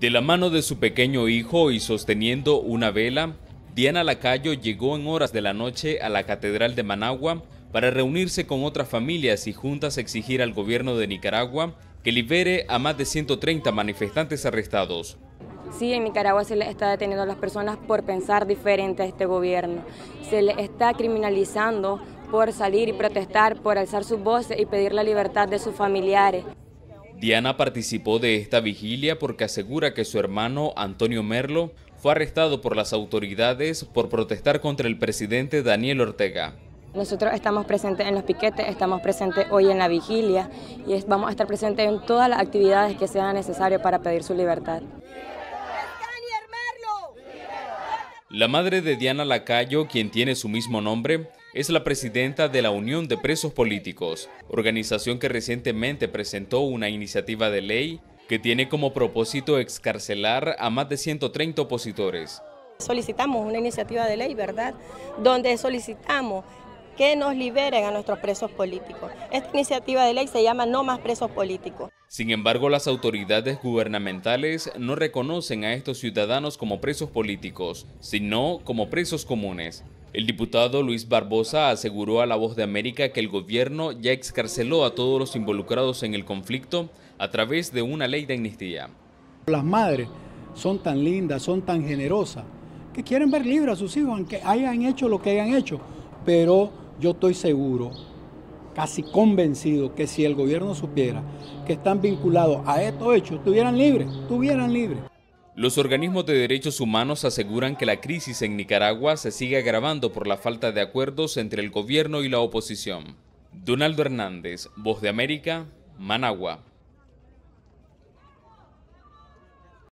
De la mano de su pequeño hijo y sosteniendo una vela, Diana Lacayo llegó en horas de la noche a la Catedral de Managua para reunirse con otras familias y juntas exigir al gobierno de Nicaragua que libere a más de 130 manifestantes arrestados. Sí, en Nicaragua se le está deteniendo a las personas por pensar diferente a este gobierno. Se le está criminalizando por salir y protestar, por alzar sus voces y pedir la libertad de sus familiares. Diana participó de esta vigilia porque asegura que su hermano Antonio Merlo fue arrestado por las autoridades por protestar contra el presidente Daniel Ortega. Nosotros estamos presentes en los piquetes, estamos presentes hoy en la vigilia y vamos a estar presentes en todas las actividades que sean necesarias para pedir su libertad. La madre de Diana Lacayo, quien tiene su mismo nombre, es la presidenta de la Unión de Presos Políticos, organización que recientemente presentó una iniciativa de ley que tiene como propósito excarcelar a más de 130 opositores. Solicitamos una iniciativa de ley, ¿verdad?, donde solicitamos que nos liberen a nuestros presos políticos. Esta iniciativa de ley se llama No más presos políticos. Sin embargo, las autoridades gubernamentales no reconocen a estos ciudadanos como presos políticos, sino como presos comunes. El diputado Luis Barbosa aseguró a La Voz de América que el gobierno ya excarceló a todos los involucrados en el conflicto a través de una ley de amnistía. Las madres son tan lindas, son tan generosas, que quieren ver libres a sus hijos, aunque hayan hecho lo que hayan hecho. Pero yo estoy seguro, casi convencido, que si el gobierno supiera que están vinculados a estos hechos, estuvieran libres, estuvieran libres. Los organismos de derechos humanos aseguran que la crisis en Nicaragua se sigue agravando por la falta de acuerdos entre el gobierno y la oposición. Donaldo Hernández, Voz de América, Managua.